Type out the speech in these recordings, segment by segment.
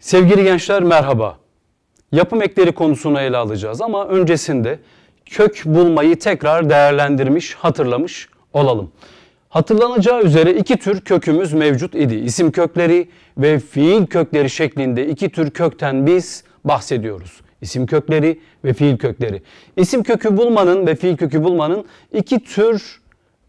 Sevgili gençler merhaba. Yapım ekleri konusunu ele alacağız ama öncesinde kök bulmayı tekrar değerlendirmiş, hatırlamış olalım. Hatırlanacağı üzere iki tür kökümüz mevcut idi. İsim kökleri ve fiil kökleri şeklinde iki tür kökten biz bahsediyoruz. İsim kökleri ve fiil kökleri. İsim kökü bulmanın ve fiil kökü bulmanın iki tür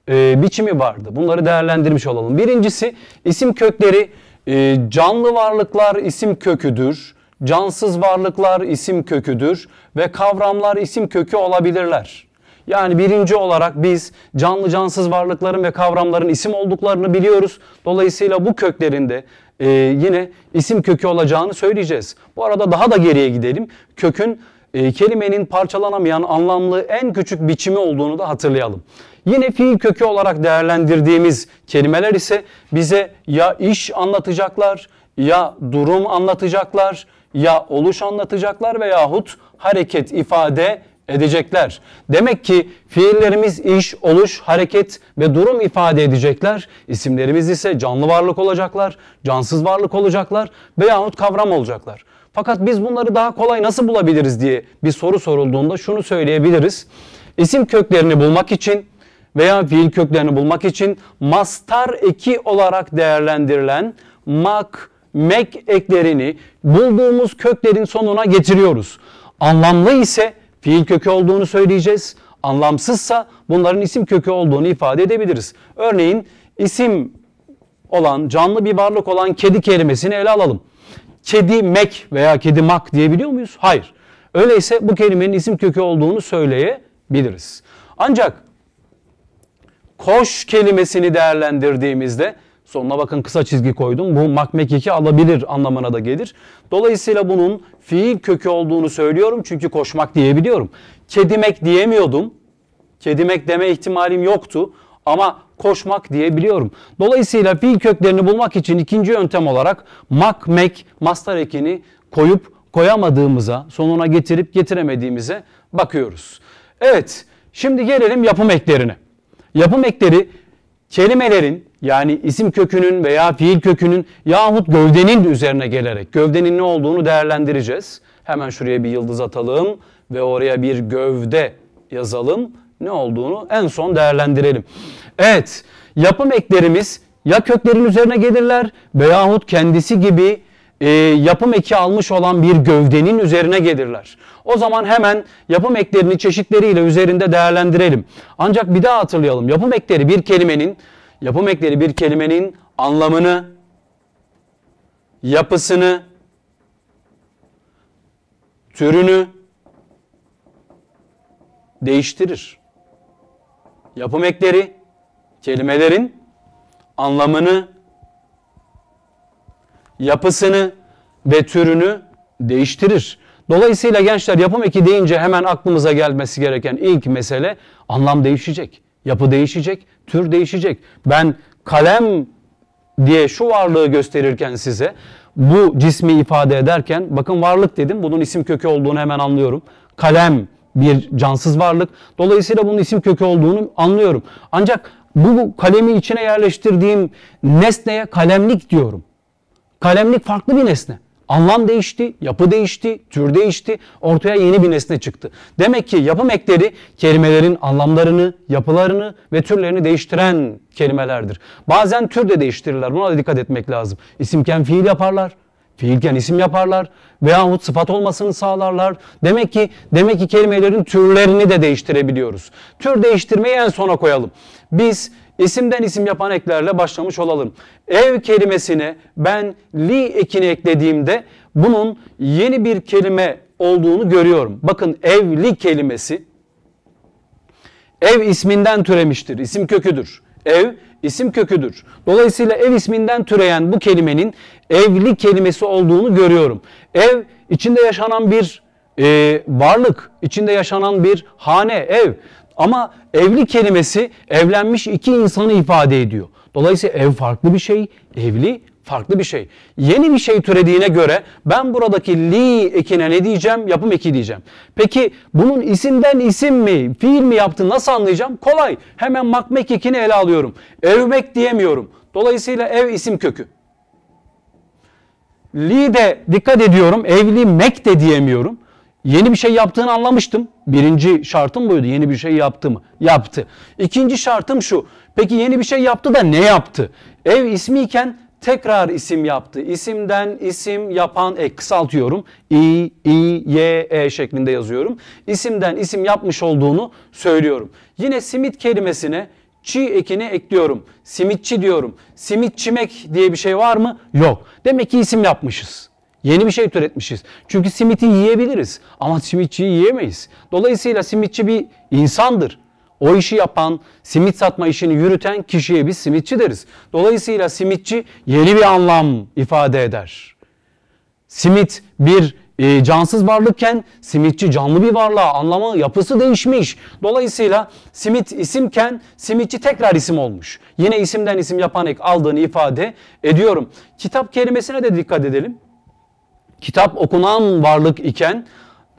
e, biçimi vardı. Bunları değerlendirmiş olalım. Birincisi isim kökleri e, canlı varlıklar isim köküdür. Cansız varlıklar isim köküdür ve kavramlar isim kökü olabilirler. Yani birinci olarak biz canlı cansız varlıkların ve kavramların isim olduklarını biliyoruz. Dolayısıyla bu köklerinde e, yine isim kökü olacağını söyleyeceğiz. Bu arada daha da geriye gidelim. Kökün e, kelimenin parçalanamayan anlamlı en küçük biçimi olduğunu da hatırlayalım. Yine fiil kökü olarak değerlendirdiğimiz kelimeler ise bize ya iş anlatacaklar, ya durum anlatacaklar, ya oluş anlatacaklar veyahut hareket ifade edecekler. Demek ki fiillerimiz iş, oluş, hareket ve durum ifade edecekler. İsimlerimiz ise canlı varlık olacaklar, cansız varlık olacaklar veyahut kavram olacaklar. Fakat biz bunları daha kolay nasıl bulabiliriz diye bir soru sorulduğunda şunu söyleyebiliriz. İsim köklerini bulmak için veya fiil köklerini bulmak için mastar eki olarak değerlendirilen mak, mek eklerini bulduğumuz köklerin sonuna getiriyoruz. Anlamlı ise fiil kökü olduğunu söyleyeceğiz. Anlamsızsa bunların isim kökü olduğunu ifade edebiliriz. Örneğin isim olan, canlı bir varlık olan kedi kelimesini ele alalım kedi mek veya kedi mak diyebiliyor muyuz? Hayır. Öyleyse bu kelimenin isim kökü olduğunu söyleyebiliriz. Ancak koş kelimesini değerlendirdiğimizde sonuna bakın kısa çizgi koydum. Bu mak mek makmekiki alabilir anlamına da gelir. Dolayısıyla bunun fiil kökü olduğunu söylüyorum çünkü koşmak diyebiliyorum. Kedimek diyemiyordum. Kedimek deme ihtimalim yoktu ama koşmak diyebiliyorum. Dolayısıyla pi köklerini bulmak için ikinci yöntem olarak mak, mek, mastar ekini koyup koyamadığımıza, sonuna getirip getiremediğimize bakıyoruz. Evet, şimdi gelelim yapım eklerine. Yapım ekleri kelimelerin yani isim kökünün veya fiil kökünün yahut gövdenin üzerine gelerek gövdenin ne olduğunu değerlendireceğiz. Hemen şuraya bir yıldız atalım ve oraya bir gövde yazalım ne olduğunu en son değerlendirelim. Evet, yapım eklerimiz ya köklerin üzerine gelirler veyahut kendisi gibi e, yapım eki almış olan bir gövdenin üzerine gelirler. O zaman hemen yapım eklerini çeşitleriyle üzerinde değerlendirelim. Ancak bir daha hatırlayalım. Yapım ekleri bir kelimenin yapım ekleri bir kelimenin anlamını, yapısını, türünü değiştirir yapım ekleri, kelimelerin anlamını, yapısını ve türünü değiştirir. Dolayısıyla gençler yapım eki deyince hemen aklımıza gelmesi gereken ilk mesele anlam değişecek. Yapı değişecek, tür değişecek. Ben kalem diye şu varlığı gösterirken size bu cismi ifade ederken bakın varlık dedim bunun isim kökü olduğunu hemen anlıyorum. Kalem bir cansız varlık. Dolayısıyla bunun isim kökü olduğunu anlıyorum. Ancak bu, kalemi içine yerleştirdiğim nesneye kalemlik diyorum. Kalemlik farklı bir nesne. Anlam değişti, yapı değişti, tür değişti, ortaya yeni bir nesne çıktı. Demek ki yapım ekleri kelimelerin anlamlarını, yapılarını ve türlerini değiştiren kelimelerdir. Bazen tür de değiştirirler. Buna da dikkat etmek lazım. İsimken fiil yaparlar fiilken isim yaparlar veyahut sıfat olmasını sağlarlar. Demek ki demek ki kelimelerin türlerini de değiştirebiliyoruz. Tür değiştirmeyi en sona koyalım. Biz isimden isim yapan eklerle başlamış olalım. Ev kelimesine ben li ekini eklediğimde bunun yeni bir kelime olduğunu görüyorum. Bakın evli kelimesi ev isminden türemiştir. İsim köküdür. Ev isim köküdür. Dolayısıyla ev isminden türeyen bu kelimenin evli kelimesi olduğunu görüyorum. Ev içinde yaşanan bir e, varlık, içinde yaşanan bir hane, ev. Ama evli kelimesi evlenmiş iki insanı ifade ediyor. Dolayısıyla ev farklı bir şey, evli farklı bir şey. Yeni bir şey türediğine göre ben buradaki li ekine ne diyeceğim? Yapım eki diyeceğim. Peki bunun isimden isim mi, fiil mi yaptı nasıl anlayacağım? Kolay. Hemen makmek ekini ele alıyorum. Evmek diyemiyorum. Dolayısıyla ev isim kökü. Li de dikkat ediyorum. Evli mek de diyemiyorum. Yeni bir şey yaptığını anlamıştım. Birinci şartım buydu. Yeni bir şey yaptı mı? Yaptı. İkinci şartım şu. Peki yeni bir şey yaptı da ne yaptı? Ev ismiyken tekrar isim yaptı. İsimden isim yapan ek kısaltıyorum. İ, İ, Y, E şeklinde yazıyorum. İsimden isim yapmış olduğunu söylüyorum. Yine simit kelimesine çi ekini ekliyorum. Simitçi diyorum. Simitçimek diye bir şey var mı? Yok. Demek ki isim yapmışız. Yeni bir şey türetmişiz. Çünkü simiti yiyebiliriz ama simitçiyi yiyemeyiz. Dolayısıyla simitçi bir insandır o işi yapan, simit satma işini yürüten kişiye biz simitçi deriz. Dolayısıyla simitçi yeni bir anlam ifade eder. Simit bir e, cansız varlıkken simitçi canlı bir varlığa anlamı yapısı değişmiş. Dolayısıyla simit isimken simitçi tekrar isim olmuş. Yine isimden isim yapan ek aldığını ifade ediyorum. Kitap kelimesine de dikkat edelim. Kitap okunan varlık iken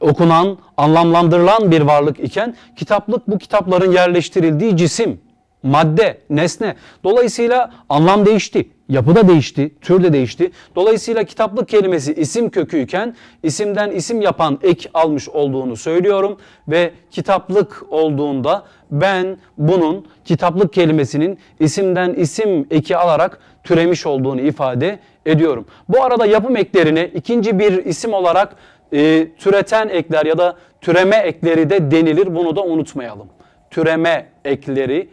okunan, anlamlandırılan bir varlık iken kitaplık bu kitapların yerleştirildiği cisim, madde, nesne. Dolayısıyla anlam değişti, yapı da değişti, tür de değişti. Dolayısıyla kitaplık kelimesi isim köküyken isimden isim yapan ek almış olduğunu söylüyorum ve kitaplık olduğunda ben bunun kitaplık kelimesinin isimden isim eki alarak türemiş olduğunu ifade ediyorum. Bu arada yapım eklerine ikinci bir isim olarak e, türeten ekler ya da türeme ekleri de denilir. Bunu da unutmayalım. Türeme ekleri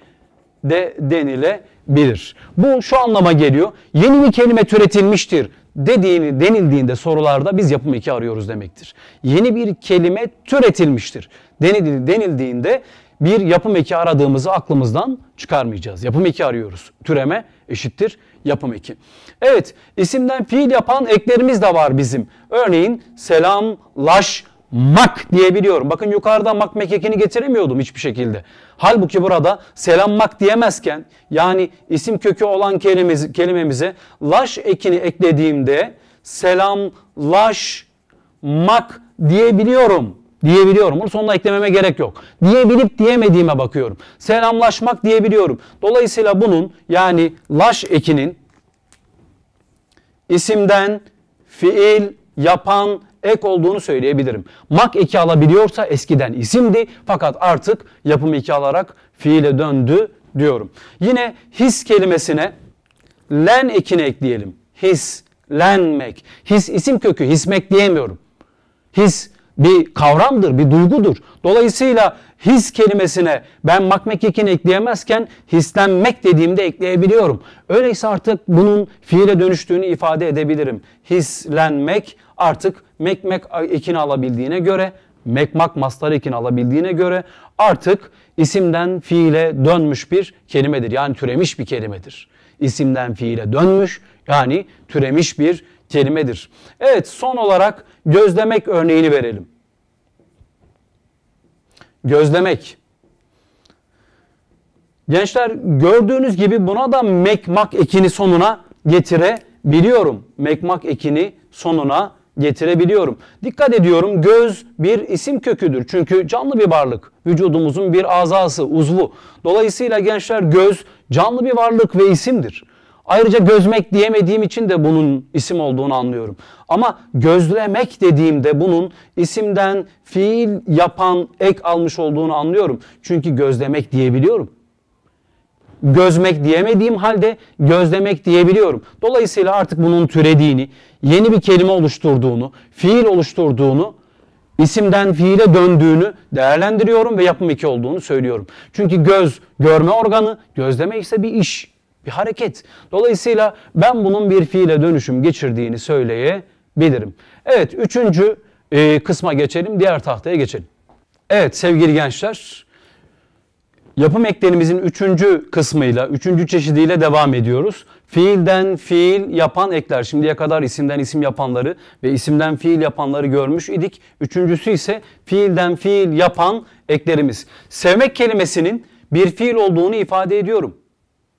de denilebilir. Bu şu anlama geliyor. Yeni bir kelime türetilmiştir dediğini denildiğinde sorularda biz yapım iki arıyoruz demektir. Yeni bir kelime türetilmiştir denildiğinde bir yapım eki aradığımızı aklımızdan çıkarmayacağız. Yapım eki arıyoruz. Türeme eşittir yapım eki. Evet isimden fiil yapan eklerimiz de var bizim. Örneğin selamlaşmak diyebiliyorum. Bakın yukarıda mak mekekini getiremiyordum hiçbir şekilde. Halbuki burada selammak diyemezken yani isim kökü olan kelimemiz, kelimemize laş ekini eklediğimde selamlaşmak diyebiliyorum diyebiliyorum. onu sonuna eklememe gerek yok. Diyebilip diyemediğime bakıyorum. Selamlaşmak diyebiliyorum. Dolayısıyla bunun yani laş ekinin isimden fiil yapan ek olduğunu söyleyebilirim. Mak eki alabiliyorsa eskiden isimdi fakat artık yapım eki alarak fiile döndü diyorum. Yine his kelimesine len ekini ekleyelim. His, lenmek. His isim kökü, hismek diyemiyorum. His bir kavramdır, bir duygudur. Dolayısıyla his kelimesine ben makmekekini ekleyemezken hislenmek dediğimde ekleyebiliyorum. Öyleyse artık bunun fiile dönüştüğünü ifade edebilirim. Hislenmek artık mekmek ekini alabildiğine göre mekmak mastar ekini alabildiğine göre artık isimden fiile dönmüş bir kelimedir. Yani türemiş bir kelimedir. İsimden fiile dönmüş yani türemiş bir kelimedir. Evet son olarak gözlemek örneğini verelim. Gözlemek. Gençler gördüğünüz gibi buna da mekmak ekini sonuna getirebiliyorum. Mekmak ekini sonuna getirebiliyorum. Dikkat ediyorum göz bir isim köküdür. Çünkü canlı bir varlık. Vücudumuzun bir azası, uzvu. Dolayısıyla gençler göz canlı bir varlık ve isimdir. Ayrıca gözmek diyemediğim için de bunun isim olduğunu anlıyorum. Ama gözlemek dediğimde bunun isimden fiil yapan ek almış olduğunu anlıyorum. Çünkü gözlemek diyebiliyorum. Gözmek diyemediğim halde gözlemek diyebiliyorum. Dolayısıyla artık bunun türediğini, yeni bir kelime oluşturduğunu, fiil oluşturduğunu isimden fiile döndüğünü değerlendiriyorum ve yapım iki olduğunu söylüyorum. Çünkü göz görme organı, gözleme ise bir iş bir hareket. Dolayısıyla ben bunun bir fiile dönüşüm geçirdiğini söyleyebilirim. Evet üçüncü e, kısma geçelim. Diğer tahtaya geçelim. Evet sevgili gençler. Yapım eklerimizin üçüncü kısmıyla, üçüncü çeşidiyle devam ediyoruz. Fiilden fiil yapan ekler. Şimdiye kadar isimden isim yapanları ve isimden fiil yapanları görmüş idik. Üçüncüsü ise fiilden fiil yapan eklerimiz. Sevmek kelimesinin bir fiil olduğunu ifade ediyorum.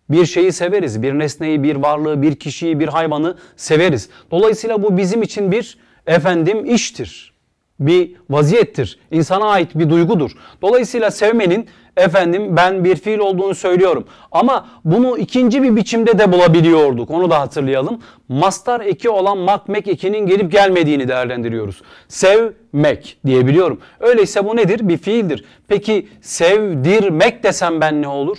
Bir şeyi severiz. Bir nesneyi, bir varlığı, bir kişiyi, bir hayvanı severiz. Dolayısıyla bu bizim için bir efendim iştir. Bir vaziyettir. İnsana ait bir duygudur. Dolayısıyla sevmenin efendim ben bir fiil olduğunu söylüyorum. Ama bunu ikinci bir biçimde de bulabiliyorduk. Onu da hatırlayalım. Mastar eki olan makmek ekinin gelip gelmediğini değerlendiriyoruz. Sevmek diyebiliyorum. Öyleyse bu nedir? Bir fiildir. Peki sevdirmek desem ben ne olur?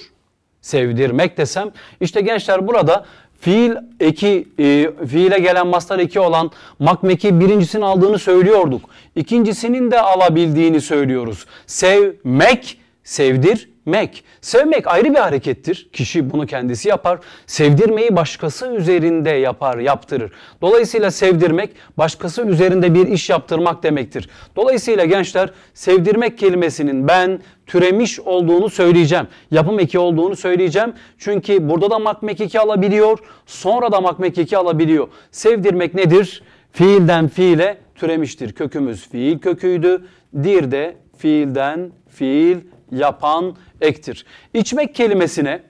sevdirmek desem işte gençler burada fiil eki e, fiile gelen mastar eki olan makmeki birincisini aldığını söylüyorduk. İkincisinin de alabildiğini söylüyoruz. Sevmek sevdirmek. Sevmek ayrı bir harekettir. Kişi bunu kendisi yapar. Sevdirmeyi başkası üzerinde yapar, yaptırır. Dolayısıyla sevdirmek başkası üzerinde bir iş yaptırmak demektir. Dolayısıyla gençler sevdirmek kelimesinin ben türemiş olduğunu söyleyeceğim. Yapım eki olduğunu söyleyeceğim. Çünkü burada da makmek eki alabiliyor, sonra da makmek eki alabiliyor. Sevdirmek nedir? Fiilden fiile türemiştir. Kökümüz fiil köküydü. Dir de fiilden fiil yapan ektir. İçmek kelimesine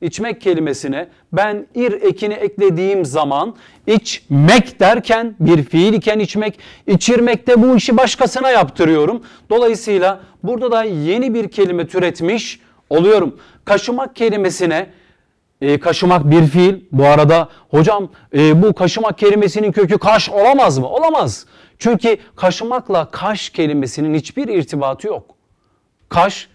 içmek kelimesine ben ir ekini eklediğim zaman içmek derken bir fiil iken içmek, içirmekte bu işi başkasına yaptırıyorum. Dolayısıyla burada da yeni bir kelime türetmiş oluyorum. Kaşımak kelimesine e, kaşımak bir fiil. Bu arada hocam e, bu kaşımak kelimesinin kökü kaş olamaz mı? Olamaz. Çünkü kaşımakla kaş kelimesinin hiçbir irtibatı yok kaş,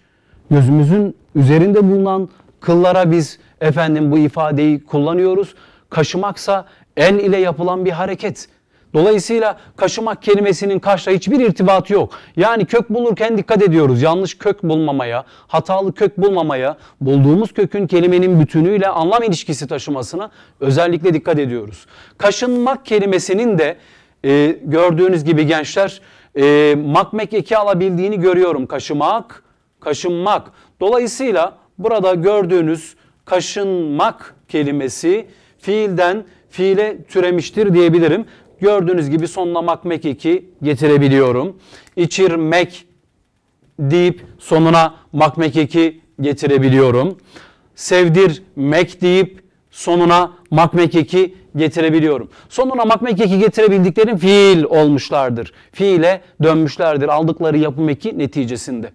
gözümüzün üzerinde bulunan kıllara biz efendim bu ifadeyi kullanıyoruz. Kaşımaksa el ile yapılan bir hareket. Dolayısıyla kaşımak kelimesinin kaşla hiçbir irtibatı yok. Yani kök bulurken dikkat ediyoruz. Yanlış kök bulmamaya, hatalı kök bulmamaya, bulduğumuz kökün kelimenin bütünüyle anlam ilişkisi taşımasına özellikle dikkat ediyoruz. Kaşınmak kelimesinin de e, gördüğünüz gibi gençler e, makmek eki alabildiğini görüyorum. Kaşımak, kaşınmak. Dolayısıyla burada gördüğünüz kaşınmak kelimesi fiilden fiile türemiştir diyebilirim. Gördüğünüz gibi sonlamak iki getirebiliyorum. İçirmek deyip sonuna iki getirebiliyorum. Sevdirmek deyip sonuna iki getirebiliyorum. Sonuna iki getirebildiklerim fiil olmuşlardır. Fiile dönmüşlerdir aldıkları yapım eki neticesinde.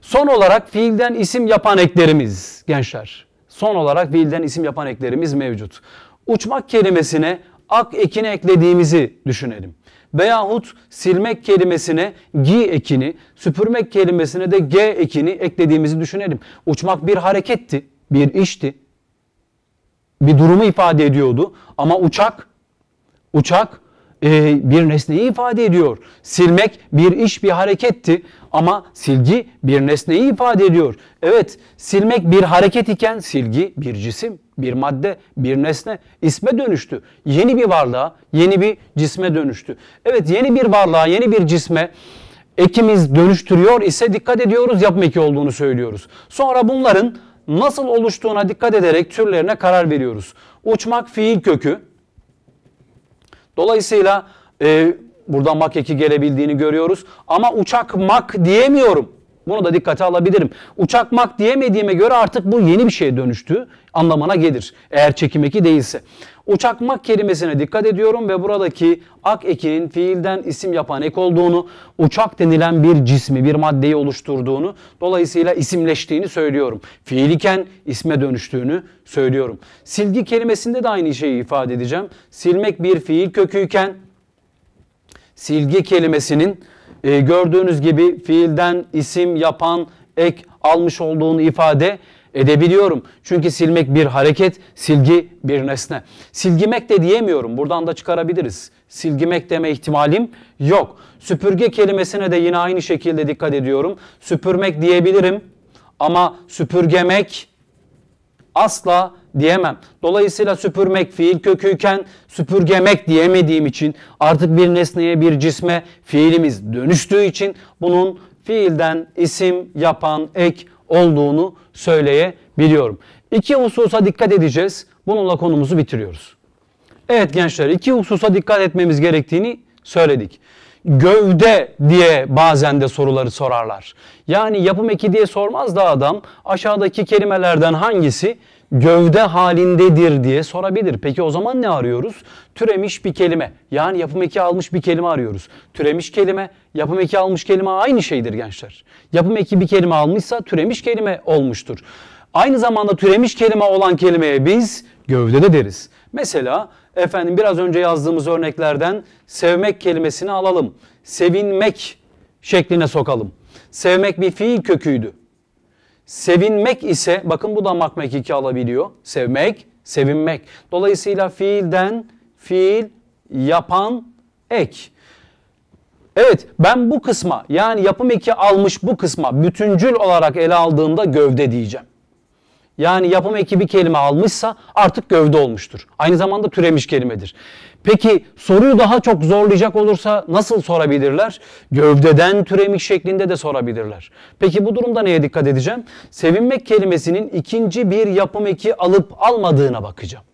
Son olarak fiilden isim yapan eklerimiz gençler. Son olarak fiilden isim yapan eklerimiz mevcut. Uçmak kelimesine ak ekini eklediğimizi düşünelim. Veyahut silmek kelimesine gi ekini, süpürmek kelimesine de g ekini eklediğimizi düşünelim. Uçmak bir hareketti, bir işti. Bir durumu ifade ediyordu ama uçak, uçak e, bir nesneyi ifade ediyor. Silmek bir iş, bir hareketti ama silgi bir nesneyi ifade ediyor. Evet, silmek bir hareket iken silgi bir cisim, bir madde, bir nesne isme dönüştü. Yeni bir varlığa, yeni bir cisme dönüştü. Evet, yeni bir varlığa, yeni bir cisme ekimiz dönüştürüyor ise dikkat ediyoruz yapım eki olduğunu söylüyoruz. Sonra bunların nasıl oluştuğuna dikkat ederek türlerine karar veriyoruz. Uçmak fiil kökü, Dolayısıyla e, buradan Mach 2 gelebildiğini görüyoruz. Ama uçak Mach diyemiyorum. Bunu da dikkate alabilirim. Uçak Mach diyemediğime göre artık bu yeni bir şeye dönüştü anlamına gelir. Eğer çekim eki değilse. Uçakmak kelimesine dikkat ediyorum ve buradaki ak ekin fiilden isim yapan ek olduğunu, uçak denilen bir cismi, bir maddeyi oluşturduğunu, dolayısıyla isimleştiğini söylüyorum. Fiil iken isme dönüştüğünü söylüyorum. Silgi kelimesinde de aynı şeyi ifade edeceğim. Silmek bir fiil köküyken silgi kelimesinin e, gördüğünüz gibi fiilden isim yapan ek almış olduğunu ifade edebiliyorum. Çünkü silmek bir hareket, silgi bir nesne. Silgimek de diyemiyorum. Buradan da çıkarabiliriz. Silgimek deme ihtimalim yok. Süpürge kelimesine de yine aynı şekilde dikkat ediyorum. Süpürmek diyebilirim ama süpürgemek asla diyemem. Dolayısıyla süpürmek fiil köküyken süpürgemek diyemediğim için artık bir nesneye bir cisme fiilimiz dönüştüğü için bunun fiilden isim yapan ek olduğunu söyleyebiliyorum. İki hususa dikkat edeceğiz. Bununla konumuzu bitiriyoruz. Evet gençler iki hususa dikkat etmemiz gerektiğini söyledik. Gövde diye bazen de soruları sorarlar. Yani yapım eki diye sormaz da adam aşağıdaki kelimelerden hangisi gövde halindedir diye sorabilir. Peki o zaman ne arıyoruz? Türemiş bir kelime. Yani yapım eki almış bir kelime arıyoruz. Türemiş kelime, yapım eki almış kelime aynı şeydir gençler. Yapım eki bir kelime almışsa türemiş kelime olmuştur. Aynı zamanda türemiş kelime olan kelimeye biz gövdede deriz. Mesela efendim biraz önce yazdığımız örneklerden sevmek kelimesini alalım. Sevinmek şekline sokalım. Sevmek bir fiil köküydü. Sevinmek ise bakın bu da makmek iki alabiliyor. Sevmek, sevinmek. Dolayısıyla fiilden fiil yapan ek. Evet ben bu kısma yani yapım iki almış bu kısma bütüncül olarak ele aldığımda gövde diyeceğim yani yapım ekibi kelime almışsa artık gövde olmuştur. Aynı zamanda türemiş kelimedir. Peki soruyu daha çok zorlayacak olursa nasıl sorabilirler? Gövdeden türemiş şeklinde de sorabilirler. Peki bu durumda neye dikkat edeceğim? Sevinmek kelimesinin ikinci bir yapım eki alıp almadığına bakacağım.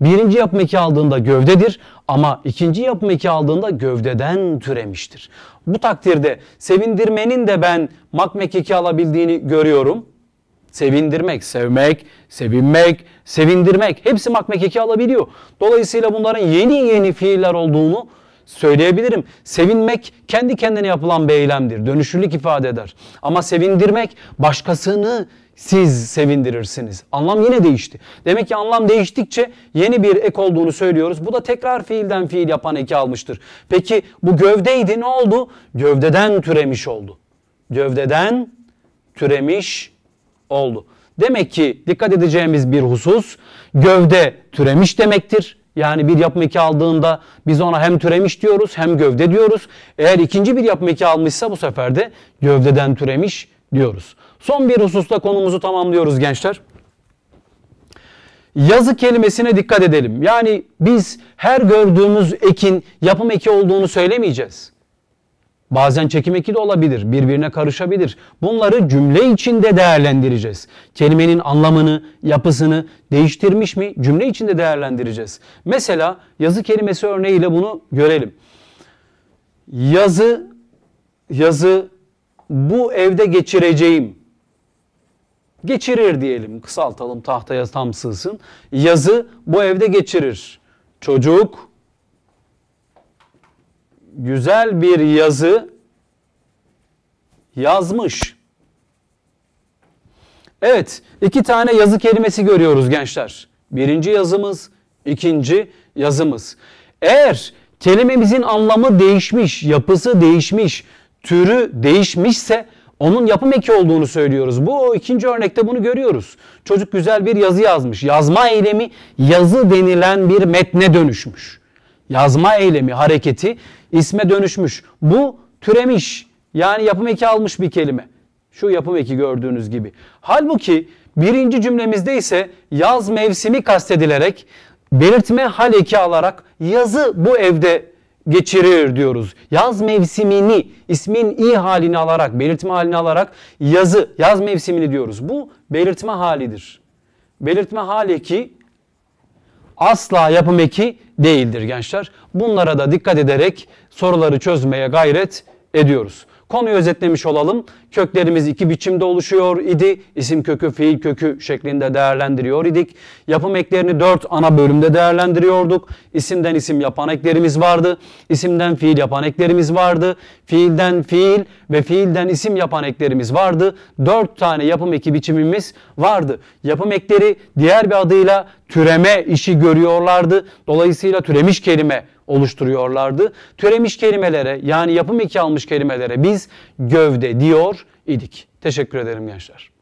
Birinci yapım eki aldığında gövdedir ama ikinci yapım eki aldığında gövdeden türemiştir. Bu takdirde sevindirmenin de ben makmek eki alabildiğini görüyorum sevindirmek, sevmek, sevinmek, sevindirmek hepsi makmekeki alabiliyor. Dolayısıyla bunların yeni yeni fiiller olduğunu söyleyebilirim. Sevinmek kendi kendine yapılan bir eylemdir. Dönüşürlük ifade eder. Ama sevindirmek başkasını siz sevindirirsiniz. Anlam yine değişti. Demek ki anlam değiştikçe yeni bir ek olduğunu söylüyoruz. Bu da tekrar fiilden fiil yapan eki almıştır. Peki bu gövdeydi ne oldu? Gövdeden türemiş oldu. Gövdeden türemiş oldu. Demek ki dikkat edeceğimiz bir husus gövde türemiş demektir. Yani bir yapım eki aldığında biz ona hem türemiş diyoruz hem gövde diyoruz. Eğer ikinci bir yapım eki almışsa bu sefer de gövdeden türemiş diyoruz. Son bir hususta konumuzu tamamlıyoruz gençler. Yazı kelimesine dikkat edelim. Yani biz her gördüğümüz ekin yapım eki olduğunu söylemeyeceğiz. Bazen çekim eki de olabilir, birbirine karışabilir. Bunları cümle içinde değerlendireceğiz. Kelimenin anlamını, yapısını değiştirmiş mi cümle içinde değerlendireceğiz. Mesela yazı kelimesi örneğiyle bunu görelim. Yazı, yazı bu evde geçireceğim. Geçirir diyelim, kısaltalım tahtaya tam sığsın. Yazı bu evde geçirir. Çocuk güzel bir yazı yazmış. Evet, iki tane yazı kelimesi görüyoruz gençler. Birinci yazımız, ikinci yazımız. Eğer kelimemizin anlamı değişmiş, yapısı değişmiş, türü değişmişse onun yapım eki olduğunu söylüyoruz. Bu ikinci örnekte bunu görüyoruz. Çocuk güzel bir yazı yazmış. Yazma eylemi yazı denilen bir metne dönüşmüş yazma eylemi, hareketi isme dönüşmüş. Bu türemiş. Yani yapım eki almış bir kelime. Şu yapım eki gördüğünüz gibi. Halbuki birinci cümlemizde ise yaz mevsimi kastedilerek belirtme hal eki alarak yazı bu evde geçirir diyoruz. Yaz mevsimini ismin i halini alarak, belirtme halini alarak yazı, yaz mevsimini diyoruz. Bu belirtme halidir. Belirtme hal eki asla yapım eki değildir gençler. Bunlara da dikkat ederek soruları çözmeye gayret ediyoruz. Konuyu özetlemiş olalım. Köklerimiz iki biçimde oluşuyor idi. İsim kökü, fiil kökü şeklinde değerlendiriyor idik. Yapım eklerini dört ana bölümde değerlendiriyorduk. İsimden isim yapan eklerimiz vardı. İsimden fiil yapan eklerimiz vardı. Fiilden fiil ve fiilden isim yapan eklerimiz vardı. Dört tane yapım eki biçimimiz vardı. Yapım ekleri diğer bir adıyla türeme işi görüyorlardı. Dolayısıyla türemiş kelime oluşturuyorlardı. Türemiş kelimelere yani yapım iki almış kelimelere biz gövde diyor idik. Teşekkür ederim gençler.